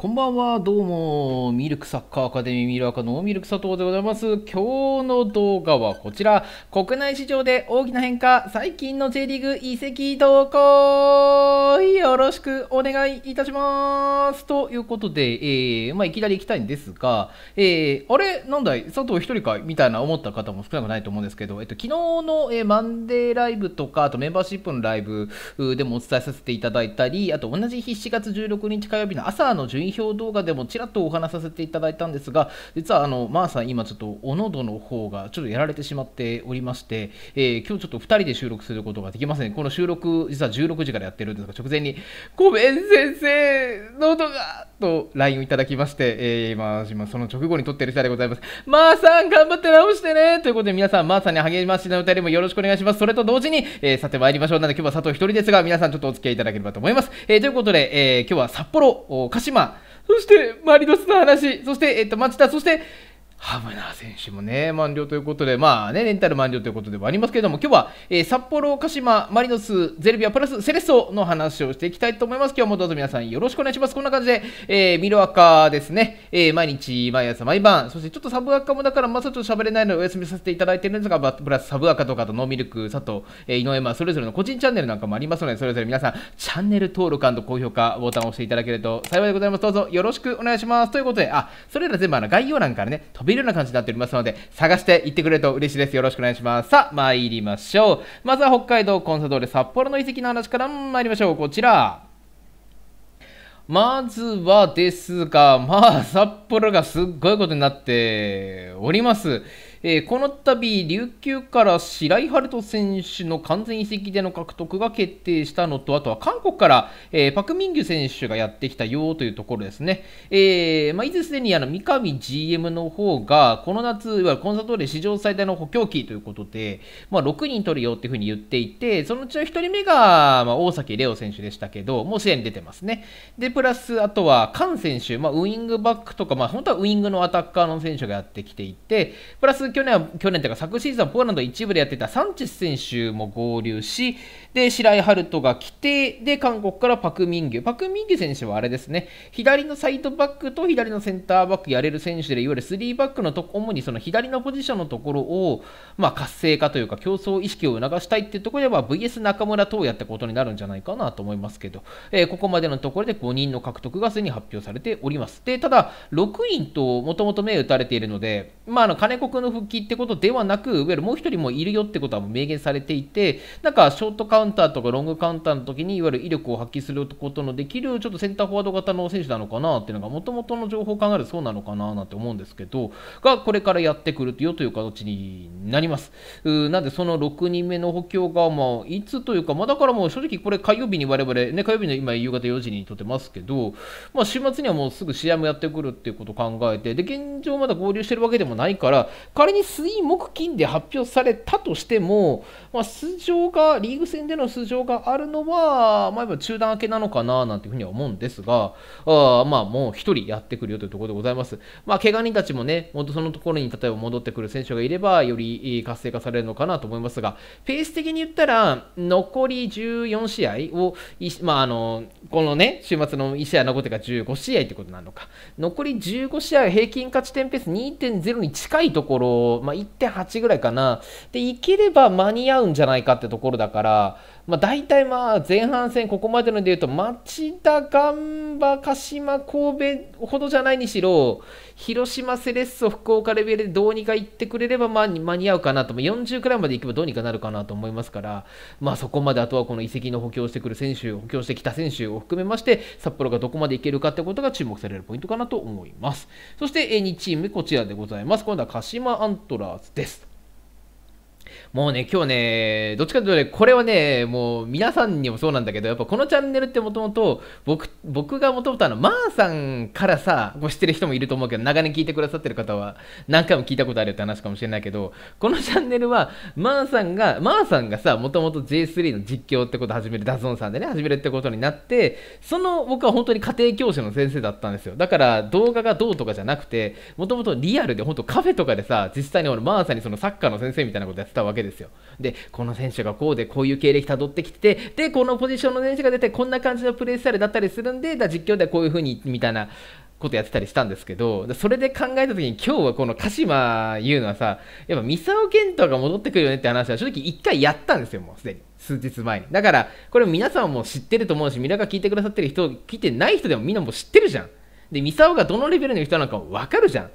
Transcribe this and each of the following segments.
こんばんは、どうも、ミルクサッカーアカデミーミルアカのミルク佐藤でございます。今日の動画はこちら、国内市場で大きな変化、最近の J リーグ移籍投稿、よろしくお願いいたしますということで、えー、まあ、いきなり行きたいんですが、えー、あれなんだい佐藤一人かみたいな思った方も少なくないと思うんですけど、えっと、昨日の、えー、マンデーライブとか、あとメンバーシップのライブでもお伝えさせていただいたり、あと同じ日7月16日火曜日の朝の順位表動画でもちらっとお話させていただいたんですが、実はあのまーさん、今ちょっとお喉の方がちょっとやられてしまっておりまして、えー、今日ちょっと2人で収録することができません。この収録、実は16時からやってるんですが、直前に、ごめん先生、喉がと LINE をいただきまして、えー、今、今その直後に撮ってる際でございます。まーさん、頑張って直してねということで、皆さん、まーさんに励ましの歌でもよろしくお願いします。それと同時に、えー、さて参りましょう。なので、今日は佐藤一人ですが、皆さんちょっとお付き合いいただければと思います。えー、ということで、えー、今日は札幌、鹿島、そして、マリノスの話、そして、えっと、町田、そして、ハムナー選手もね、満了ということで、まあね、レンタル満了ということではありますけれども、今日は、えー、札幌、鹿島、マリノス、ゼルビア、プラスセレッソの話をしていきたいと思います。今日もどうぞ皆さんよろしくお願いします。こんな感じで、えー、ミロアカですね、えー、毎日、毎朝、毎晩、そしてちょっとサブアカもだから、まあ、ちょっと喋れないのでお休みさせていただいてるんですが、プラスサブアカとかとノーミルク、佐藤、えー、井上、まあ、それぞれの個人チャンネルなんかもありますので、それぞれ皆さん、チャンネル登録高評価ボタンを押していただけると幸いでございます。どうぞよろしくお願いします。ということで、あ、それら全部あの概要欄からね、飛びびるような感じになっておりますので、探していってくれると嬉しいです。よろしくお願いします。さあ、参りましょう。まずは北海道コンサドーレ札幌の遺跡の話から参りましょう。こちら。まずはですが、まあ、札幌がすっごいことになっております。えー、この度、琉球から白井春人選手の完全移籍での獲得が決定したのと、あとは韓国から、えー、パク・ミンギュ選手がやってきたよというところですね。えー、まあ、い前すでにあの三上 GM の方が、この夏、いわゆるコンサートで史上最大の補強期ということで、まあ、6人取るよっていうふうに言っていて、そのうちの1人目が、まあ、大崎レオ選手でしたけど、もうすでに出てますね。で、プラス、あとは菅選手、まあ、ウイングバックとか、まあ、本当はウイングのアタッカーの選手がやってきていて、プラス去年は、去年というか昨シーズンはポーランド一部でやっていたサンチェス選手も合流し、で、白井春人が規定で、韓国からパク・ミンギュ。パク・ミンギュ選手はあれですね、左のサイドバックと左のセンターバックやれる選手で、いわゆる3バックのと、主にその左のポジションのところを、まあ、活性化というか、競争意識を促したいっていうところでは、VS 中村東やってことになるんじゃないかなと思いますけど、えー、ここまでのところで5人の獲得がすでに発表されております。で、ただ、6人ともともと目打たれているので、まあ、あの金子君の復帰ってことではなく、いわゆるもう1人もいるよってことは明言されていて、なんかショートカウンンターとかロングカウンターの時にいわゆる威力を発揮することのできるちょっとセンターフォワード型の選手なのかなっていうのがもともとの情報を考えるとそうなのかななんて思うんですけどがこれからやってくるよという形になりますうなんでその6人目の補強がまあいつというかまあだからもう正直これ火曜日に我々ね火曜日の今夕方4時に撮ってますけどまあ週末にはもうすぐ試合もやってくるっていうことを考えてで現状まだ合流してるわけでもないから仮に水木金で発表されたとしてもまあ出場がリーグ戦での出場があるのは、まあ、中断明けなのかななんていうふうには思うんですが、あまあ、もう一人やってくるよというところでございます。まあ、怪我人たちもね、とそのところに例えば戻ってくる選手がいれば、より活性化されるのかなと思いますが、ペース的に言ったら、残り14試合を、まあ、あのこのね、週末の1試合残ってから15試合ってことなのか、残り15試合平均勝ち点ペース2.0に近いところ、まあ、1.8ぐらいかな、で、いければ間に合うんじゃないかってところだから、まあ、大体まあ前半戦ここまでのでいうと町田、ガンバ、鹿島、神戸ほどじゃないにしろ広島、セレッソ、福岡レベルでどうにか行ってくれればま間に合うかなと40くらいまで行けばどうにかなるかなと思いますから、まあ、そこまであとはこの移籍の補強してくる選手補強してきた選手を含めまして札幌がどこまでいけるかってことが注目されるポイントかなと思いますそして2チームこちらでございます今度は鹿島アントラーズですもうね、今日ね、どっちかというとね、これはね、もう皆さんにもそうなんだけど、やっぱこのチャンネルってもともと、僕、僕がもともとあの、まー、さんからさ、もう知ってる人もいると思うけど、長年聞いてくださってる方は、何回も聞いたことあるって話かもしれないけど、このチャンネルは、まー、さんが、まー、さんがさ、もともと J3 の実況ってことを始める、ダゾーンさんでね、始めるってことになって、その僕は本当に家庭教師の先生だったんですよ。だから、動画がどうとかじゃなくて、もともとリアルで、本当カフェとかでさ、実際に俺、まーさんにそのサッカーの先生みたいなことやってたわけけですよ。で、この選手がこうで、こういう経歴たどってきてで、このポジションの選手が出て、こんな感じのプレースタイルだったりするんで、だ実況ではこういう風に、みたいな。ことやってたりしたんですけど、それで考えた時に今日はこの鹿島いうのはさ、やっぱ三沢健太が戻ってくるよねって話は正直一回やったんですよ、もうすでに。数日前に。だから、これ皆さんも知ってると思うし、皆が聞いてくださってる人、聞いてない人でもみんなも知ってるじゃん。で、三沢がどのレベルの人なのか分かるじゃん。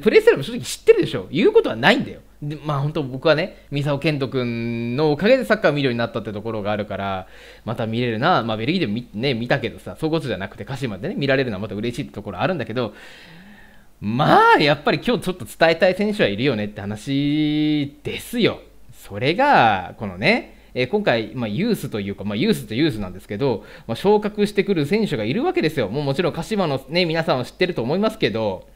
プレイスタイルも正直知ってるでしょ言うことはないんだよでまあ本当僕はね三沢健人君のおかげでサッカーを見るようになったってところがあるからまた見れるなまあベルギーでも見,、ね、見たけどさそういうことじゃなくて鹿島でね見られるのはまた嬉しいってところあるんだけどまあやっぱり今日ちょっと伝えたい選手はいるよねって話ですよそれがこのねえ今回、まあ、ユースというか、まあ、ユースとユースなんですけど、まあ、昇格してくる選手がいるわけですよ。もうもちろん鹿島の、ね、皆さんは知ってると思いますけど、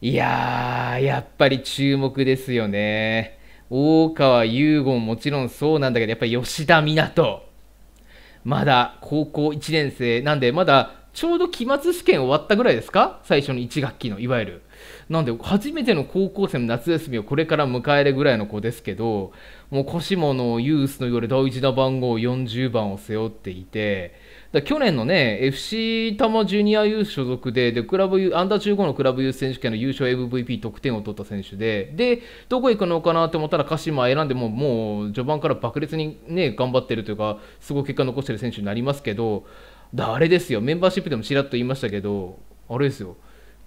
いやー、やっぱり注目ですよね。大川優吾ももちろんそうなんだけど、やっぱり吉田湊。まだ高校1年生なんで、まだちょうど期末試験終わったぐらいですか最初の1学期の、いわゆる。なんで、初めての高校生の夏休みをこれから迎えるぐらいの子ですけど、もう腰ものユースの言われ大事な番号40番を背負っていて、だ去年のね、FC 多摩ジュニアユース所属で、で、クラブ、アンダー15のクラブユース選手権の優勝 MVP 得点を取った選手で、で、どこ行くのかなって思ったら鹿島選んでも、もう序盤から爆裂にね、頑張ってるというか、すごい結果残してる選手になりますけど、だあれですよ、メンバーシップでもちらっと言いましたけど、あれですよ、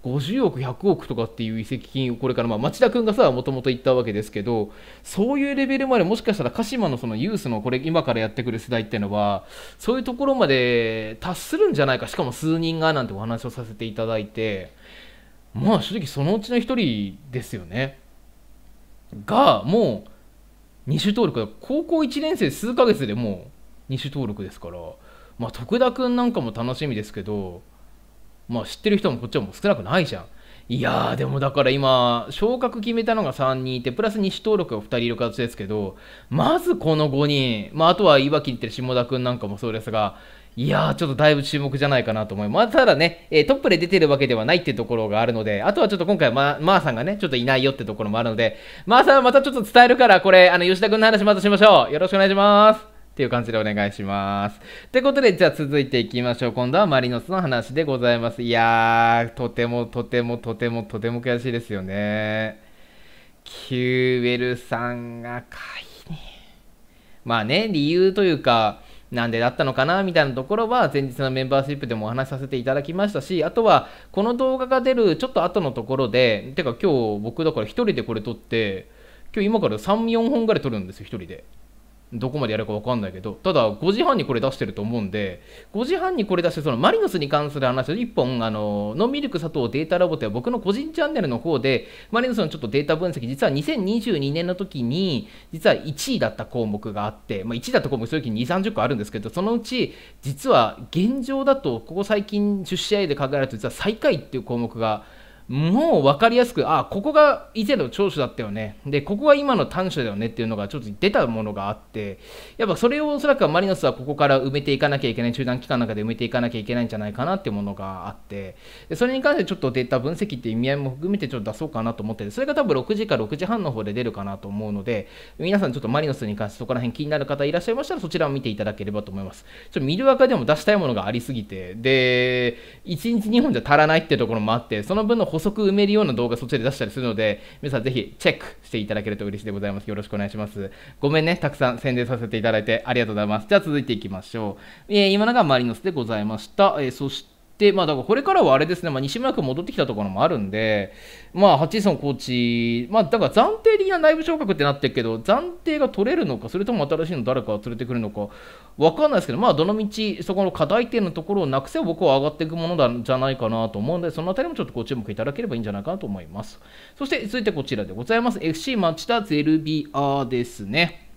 50億、100億とかっていう移籍金をこれから、まあ、町田君がさ、もともと行ったわけですけど、そういうレベルまで、もしかしたら鹿島のそのユースのこれ、今からやってくる世代っていうのは、そういうところまで達するんじゃないか、しかも数人がなんてお話をさせていただいて、まあ正直、そのうちの1人ですよね。が、もう、2種登録だ、高校1年生数ヶ月でもう2種登録ですから、まあ、徳田君なんかも楽しみですけど、まあ知ってる人もこっちはもう少なくないじゃん。いやーでもだから今、昇格決めたのが3人いて、プラス西登録が2人いる形ですけど、まずこの5人、まあ、あとはいわきにてる下田くんなんかもそうですが、いやー、ちょっとだいぶ注目じゃないかなと思います。ただね、えトップで出てるわけではないっていうところがあるので、あとはちょっと今回ま、ー、あ、さんがね、ちょっといないよってところもあるので、まー、あ、さんまたちょっと伝えるから、これ、あの、吉田くんの話またしましょう。よろしくお願いします。っていう感じでお願いします。ってことで、じゃあ続いていきましょう。今度はマリノスの話でございます。いやー、とてもとてもとてもとても悔しいですよね。キューベルさんがかいね。まあね、理由というか、なんでだったのかなみたいなところは前日のメンバーシップでもお話しさせていただきましたしあとはこの動画が出るちょっと後のところでてか今日僕だから1人でこれ撮って今日今から34本ぐらい撮るんですよ1人でどこまでやるか分かんないけど、ただ5時半にこれ出してると思うんで、5時半にこれ出して、そのマリノスに関する話を1本、あの、ノンミルク佐藤データラボでは僕の個人チャンネルの方で、マリノスのちょっとデータ分析、実は2022年の時に、実は1位だった項目があって、まあ、1位だった項目、正直2、30個あるんですけど、そのうち、実は現状だと、ここ最近10試合で考えると、実は最下位っていう項目が、もう分かりやすく、あ、ここが以前の長所だったよね。で、ここが今の短所だよねっていうのがちょっと出たものがあって、やっぱそれをおそらくマリノスはここから埋めていかなきゃいけない、中断期間の中で埋めていかなきゃいけないんじゃないかなっていうものがあって、でそれに関してちょっとデータ分析っていう意味合いも含めてちょっと出そうかなと思ってて、それが多分6時か6時半の方で出るかなと思うので、皆さんちょっとマリノスに関してそこら辺気になる方いらっしゃいましたらそちらを見ていただければと思います。ちょっと見る赤でも出したいものがありすぎて、で、1日2本じゃ足らないってところもあって、その分の補足埋めるような動画そっちで出したりするので、皆さんぜひチェックしていただけると嬉しいでございます。よろしくお願いします。ごめんね、たくさん宣伝させていただいてありがとうございます。じゃあ続いていきましょう。えー、今のがマリノスでございました。えー、そしてで、まあ、だからこれからはあれですね、まあ、西村君戻ってきたところもあるんで、まあ、ハッチソンコーチ、まあ、だから暫定的な内部昇格ってなってるけど、暫定が取れるのか、それとも新しいの誰か連れてくるのか、分かんないですけど、まあ、どのみち、そこの課題点のところをなくせば僕は上がっていくものじゃないかなと思うので、そのあたりもちょっとご注目いただければいいんじゃないかなと思います。そして、続いてこちらでございます。FC 町田ゼルビアですね。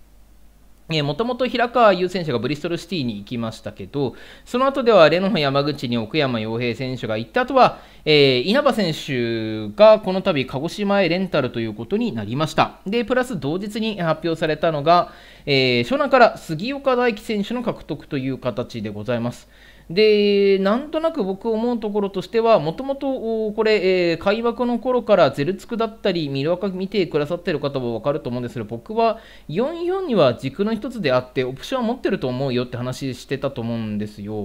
もともと平川優選手がブリストルシティに行きましたけど、その後ではレノン山口に奥山洋平選手が行った後は、えー、稲葉選手がこの度鹿児島へレンタルということになりました。で、プラス同日に発表されたのが、えー、湘南から杉岡大輝選手の獲得という形でございます。でなんとなく僕思うところとしてはもともとこれ、えー、開幕の頃からゼルツクだったりミルワカ見てくださってる方も分かると思うんですけど僕は44には軸の一つであってオプションは持ってると思うよって話してたと思うんですよ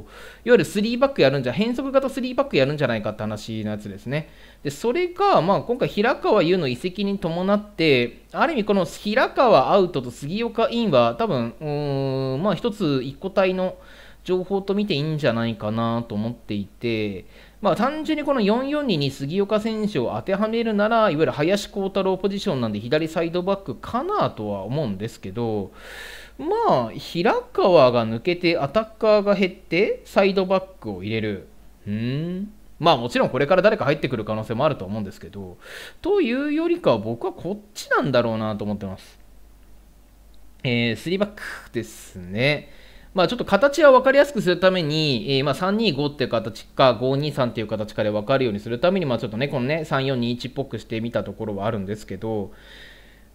いわゆる3バックやるんじゃ変則型3バックやるんじゃないかって話のやつですねでそれが、まあ、今回平川優の移籍に伴ってある意味この平川アウトと杉岡インは多分うーんまあ一つ一個体の情報と見ていいんじゃないかなと思っていて、まあ、単純にこの442に杉岡選手を当てはめるなら、いわゆる林幸太郎ポジションなんで、左サイドバックかなとは思うんですけど、まあ、平川が抜けて、アタッカーが減って、サイドバックを入れる。うんまあもちろんこれから誰か入ってくる可能性もあると思うんですけど、というよりかは僕はこっちなんだろうなと思ってます。えー、3バックですね。まあ、ちょっと形は分かりやすくするために、えー、まあ325っていう形か523っていう形かで分かるようにするために、まあ、ちょっとねこのね3421っぽくしてみたところはあるんですけど、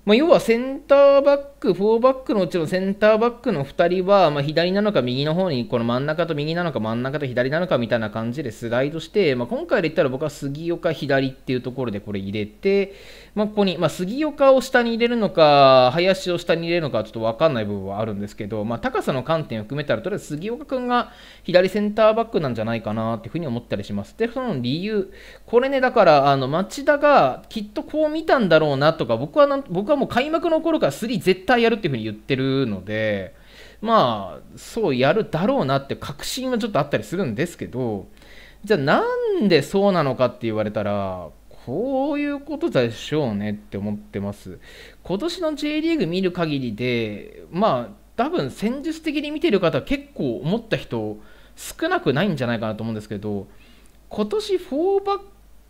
まあ、要はセンターバックフォーバックのうちのセンターバックの2人は、まあ、左なのか右の方にこの真ん中と右なのか真ん中と左なのかみたいな感じでスライドして、まあ、今回で言ったら僕は杉岡左っていうところでこれ入れてまあ、ここに、まあ、杉岡を下に入れるのか、林を下に入れるのか、ちょっと分かんない部分はあるんですけど、まあ、高さの観点を含めたら、とりあえず杉岡君が左センターバックなんじゃないかなっていうふうに思ったりします。で、その理由、これね、だから、あの町田がきっとこう見たんだろうなとか、僕はなん僕はもう開幕の頃から3絶対やるっていうふうに言ってるので、まあ、そうやるだろうなって確信はちょっとあったりするんですけど、じゃあ、なんでそうなのかって言われたら、そういうことでしょうねって思ってます。今年の J リーグ見る限りで、まあ、多分戦術的に見てる方、結構思った人、少なくないんじゃないかなと思うんですけど、今年4バッ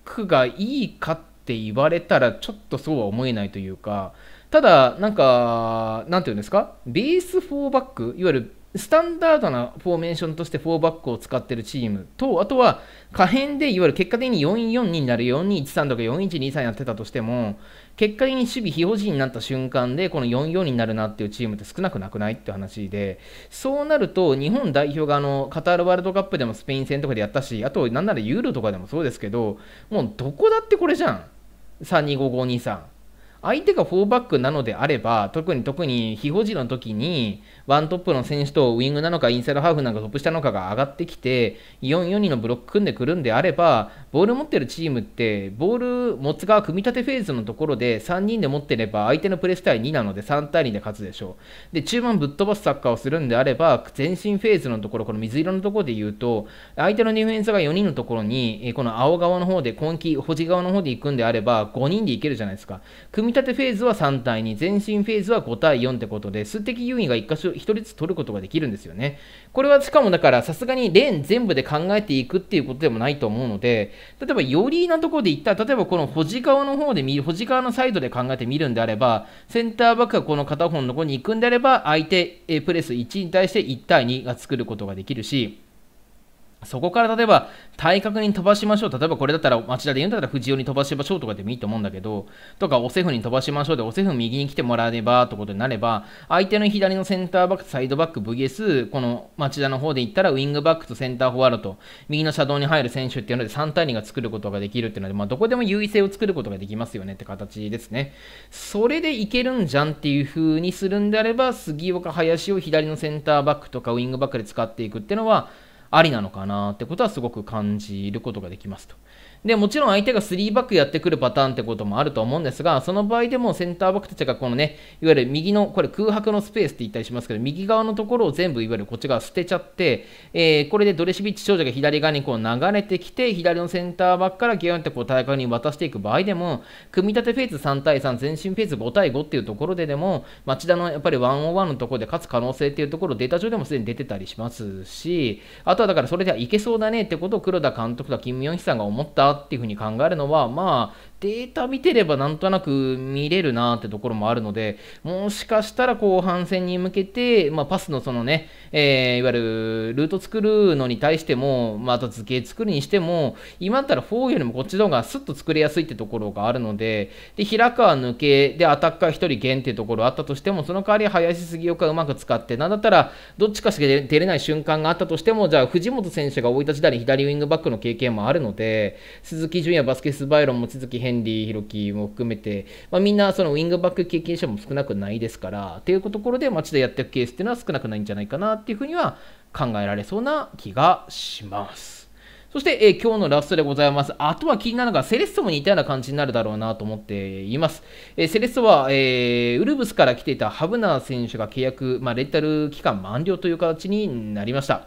クがいいかって言われたら、ちょっとそうは思えないというか、ただ、なんか、なんていうんですか、ベース4バック、いわゆるスタンダードなフォーメーションとして4バックを使ってるチームと、あとは可変でいわゆる結果的に4-4になる4213とか4123やってたとしても、結果的に守備非保持になった瞬間でこの4-4になるなっていうチームって少なくなくないって話で、そうなると日本代表があのカタールワールドカップでもスペイン戦とかでやったし、あとなんならユーロとかでもそうですけど、もうどこだってこれじゃん。32553 2。相手が4バックなのであれば、特に特に、非保持の時に、ワントップの選手とウイングなのか、インサイドハーフなんか、トップ下のかが上がってきて、442のブロック組んでくるんであれば、ボール持ってるチームって、ボール持つ側組み立てフェーズのところで、3人で持ってれば、相手のプレス対2なので、3対2で勝つでしょう。で、中盤ぶっ飛ばすサッカーをするんであれば、前進フェーズのところ、この水色のところで言うと、相手のディフェンスが4人のところに、この青側の方で、今季保持側の方で行くんであれば、5人でいけるじゃないですか。組み立フェーズは3対2、前進フェーズは5対4ってことで、数的優位が1箇所、1人ずつ取ることができるんですよね。これはしかもだから、さすがにレーン全部で考えていくっていうことでもないと思うので、例えばよりなところでいったら、例えばこの保側の方で見る、保側のサイドで考えてみるんであれば、センターバックがこの片方のところに行くんであれば、相手、プレス1に対して1対2が作ることができるし、そこから例えば体格に飛ばしましょう。例えばこれだったら町田で言うんだったら藤尾に飛ばしましょうとかでもいいと思うんだけど、とかおセフに飛ばしましょうで、おセフ右に来てもらえればってことになれば、相手の左のセンターバックとサイドバック VS、この町田の方で言ったらウィングバックとセンターフォワードと右のシャドウに入る選手っていうので3対2が作ることができるっていうので、まあ、どこでも優位性を作ることができますよねって形ですね。それでいけるんじゃんっていう風にするんであれば、杉岡、林を左のセンターバックとかウィングバックで使っていくっていうのは、ありなのかなってことはすごく感じることができますと。で、もちろん相手が3バックやってくるパターンってこともあると思うんですが、その場合でもセンターバックたちがこのね、いわゆる右の、これ空白のスペースって言ったりしますけど、右側のところを全部いわゆるこっち側捨てちゃって、えー、これでドレシビッチ少女が左側にこう流れてきて、左のセンターバックからギュンってこう大会に渡していく場合でも、組み立てフェーズ3対3、前進フェーズ5対5っていうところででも、町田のやっぱり101のところで勝つ可能性っていうところ、データ上でもすでに出てたりしますし、あとはだからそれではいけそうだねってことを黒田監督とム・金明ヒさんが思ったっていうふうに考えるのは、まあ、データ見てればなんとなく見れるなってところもあるので、もしかしたら後半戦に向けて、まあ、パスのそのね、えー、いわゆるルート作るのに対しても、まあ、と図形作るにしても、今だったら4よりもこっちの方がスッと作れやすいってところがあるので、で、平川抜け、で、アタッカー1人減ってところあったとしても、その代わり林杉岡うまく使って、なんだったら、どっちかしか出れない瞬間があったとしても、じゃあ藤本選手が生い立ちだ左ウィングバックの経験もあるので、鈴木純也、バスケスバイロン、望月ヘンリー・ヒロキも含めて、まあ、みんなそのウィングバック経験者も少なくないですからとていうところで街でやっていくケースっていうのは少なくないんじゃないかなっていうふうには考えられそうな気がします。そして、えー、今日のラストでございます。あとは気になるのが、セレッソも似たような感じになるだろうなと思っています。えー、セレッソは、えー、ウルブスから来ていたハブナー選手が契約、まあ、レンタル期間満了という形になりました。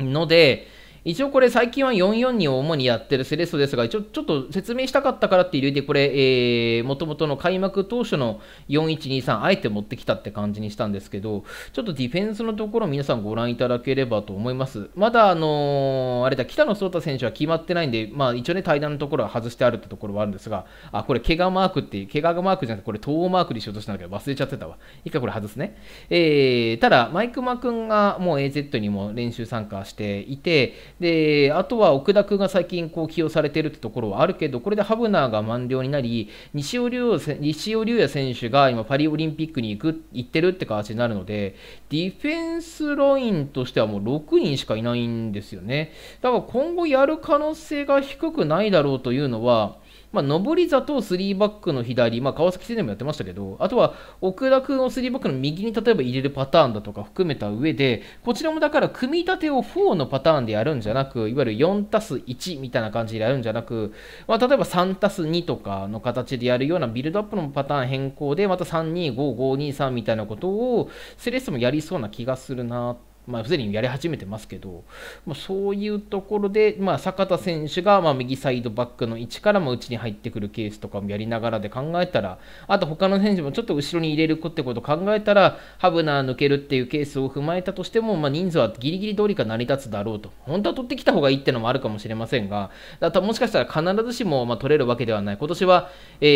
ので、一応これ最近は442を主にやってるセレッソですが、一応ちょっと説明したかったからっていう理由で、これ、えー、元々の開幕当初の4123、あえて持ってきたって感じにしたんですけど、ちょっとディフェンスのところ皆さんご覧いただければと思います。まだ、あのー、あれだ、北野颯太選手は決まってないんで、まあ一応ね、対談のところは外してあるってところはあるんですが、あ、これ、怪我マークっていう、怪我マークじゃなくて、これ、東マークにしようとしたんだけど、忘れちゃってたわ。一回これ外すね。えー、ただ、マイクマ君がもう AZ にも練習参加していて、であとは奥田君が最近こう起用されてるってところはあるけどこれでハブナーが満了になり西尾龍西尾龍也選手が今パリオリンピックに行く行ってるって形になるのでディフェンスラインとしてはもう6人しかいないんですよねだから今後やる可能性が低くないだろうというのはまあ、上り座と3バックの左、まあ、川崎戦でもやってましたけど、あとは奥田君を3バックの右に例えば入れるパターンだとか含めた上で、こちらもだから組み立てを4のパターンでやるんじゃなく、いわゆる4たす1みたいな感じでやるんじゃなく、まあ、例えば3たす2とかの形でやるようなビルドアップのパターン変更で、また3、2、5、5、2、3みたいなことをセレッソもやりそうな気がするなって。まあ、すでにやり始めてますけど、まあ、そういうところで、まあ、坂田選手がま右サイドバックの位置からも内に入ってくるケースとかもやりながらで考えたら、あと他の選手もちょっと後ろに入れるってことを考えたら、ハブナー抜けるっていうケースを踏まえたとしても、ま人数はギリギリどりか成り立つだろうと、本当は取ってきた方がいいってのもあるかもしれませんが、だともしかしたら必ずしもま取れるわけではない、今年は、え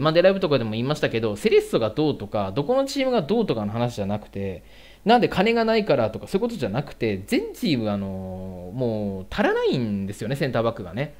ー、マンデライブとかでも言いましたけど、セレッソがどうとか、どこのチームがどうとかの話じゃなくて、なんで金がないからとかそういうことじゃなくて全チームあのもう足らないんですよねセンターバックがね。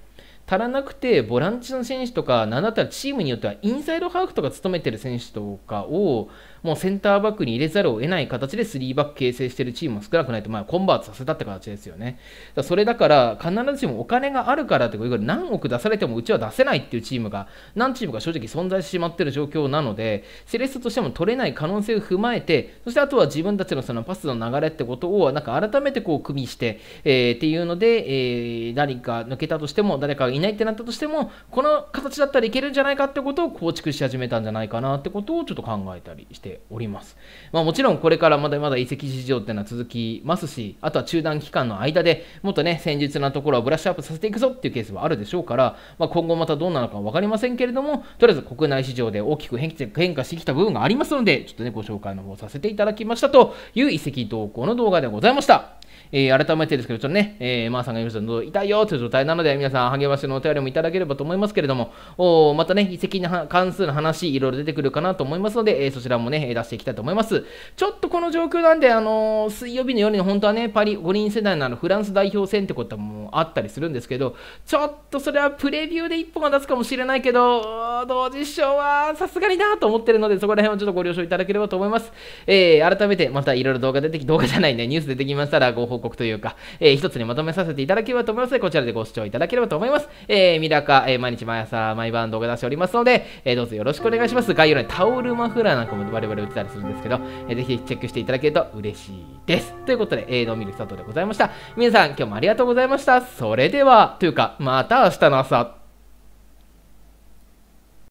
足らなくてボランチの選手とか何だったらチームによってはインサイドハーフとか務めてる選手とかをもうセンターバックに入れざるを得ない形で3バック形成してるチームも少なくないと、まあ、コンバートさせたって形ですよねそれだから必ずしもお金があるからというか何億出されてもうちは出せないっていうチームが何チームか正直存在してしまってる状況なのでセレッソとしても取れない可能性を踏まえてそしてあとは自分たちのそのパスの流れってことをなんか改めてこう組みして、えー、っていうので、えー、何か抜けたとしても誰かがいないってなったとしてもこの形だったらいけるんじゃないかってことを構築し始めたんじゃないかなってことをちょっと考えたりしております、まあ、もちろんこれからまだまだ移籍事情っていうのは続きますしあとは中断期間の間でもっとね戦術なところはブラッシュアップさせていくぞっていうケースはあるでしょうから、まあ、今後またどうなのか分かりませんけれどもとりあえず国内市場で大きく変化してきた部分がありますのでちょっとねご紹介の方させていただきましたという移籍動向の動画でございましたえー、改めてですけど、ちょっとね、えー、マーさんが言いましたど、痛いよという状態なので、皆さん励ましのお便りもいただければと思いますけれども、おまたね、遺跡に関する話、いろいろ出てくるかなと思いますので、えー、そちらもね、出していきたいと思います。ちょっとこの状況なんで、あの水曜日の夜に本当はね、パリ五輪世代のあのフランス代表戦ってこともあったりするんですけど、ちょっとそれはプレビューで一歩が出すかもしれないけど、同時賞はさすがになと思ってるので、そこら辺はちょっとご了承いただければと思います。え改めて、またいろいろ動画出てき、動画じゃないね、ニュース出てきましたら、ご報報告というか、えー、一つにまとめさせていただければと思いますので、こちらでご視聴いただければと思います。えー、ミラカ、えー、毎日毎朝、毎晩動画出しておりますので、えー、どうぞよろしくお願いします。概要欄にタオルマフラーなんかも我々売ってたりするんですけど、えー、ぜひチェックしていただけると嬉しいです。ということで、えー、どうみる佐藤でございました。皆さん、今日もありがとうございました。それでは、というか、また明日の朝。